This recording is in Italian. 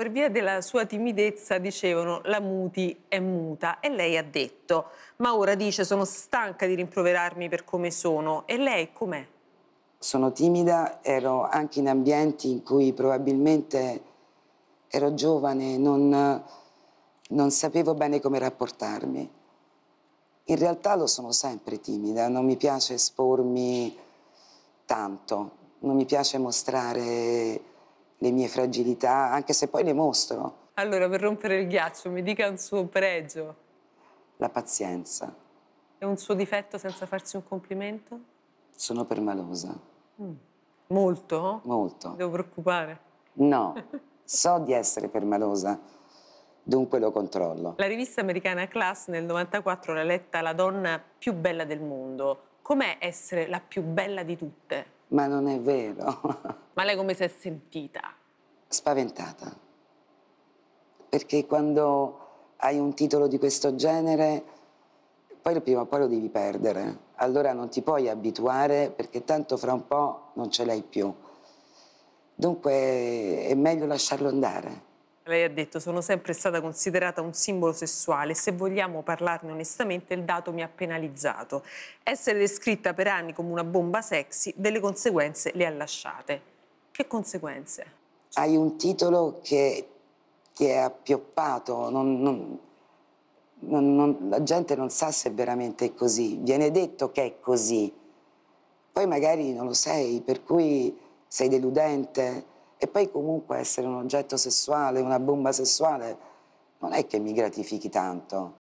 per via della sua timidezza dicevano la muti è muta e lei ha detto, ma ora dice sono stanca di rimproverarmi per come sono e lei com'è? Sono timida, ero anche in ambienti in cui probabilmente ero giovane, non, non sapevo bene come rapportarmi. In realtà lo sono sempre timida, non mi piace espormi tanto, non mi piace mostrare le mie fragilità, anche se poi le mostro. Allora, per rompere il ghiaccio, mi dica un suo pregio. La pazienza. E un suo difetto senza farsi un complimento? Sono permalosa. Mm. Molto? Molto. Mi devo preoccupare? No, so di essere permalosa, dunque lo controllo. La rivista americana Class nel 94 l'ha letta la donna più bella del mondo. Com'è essere la più bella di tutte? ma non è vero. Ma lei come si è sentita? Spaventata. Perché quando hai un titolo di questo genere, poi prima o poi lo devi perdere. Allora non ti puoi abituare perché tanto fra un po' non ce l'hai più. Dunque è meglio lasciarlo andare lei ha detto, sono sempre stata considerata un simbolo sessuale se vogliamo parlarne onestamente il dato mi ha penalizzato. Essere descritta per anni come una bomba sexy, delle conseguenze le ha lasciate. Che conseguenze? Hai un titolo che ti è appioppato, non, non, non, la gente non sa se veramente è così, viene detto che è così, poi magari non lo sei, per cui sei deludente, e poi comunque essere un oggetto sessuale, una bomba sessuale, non è che mi gratifichi tanto.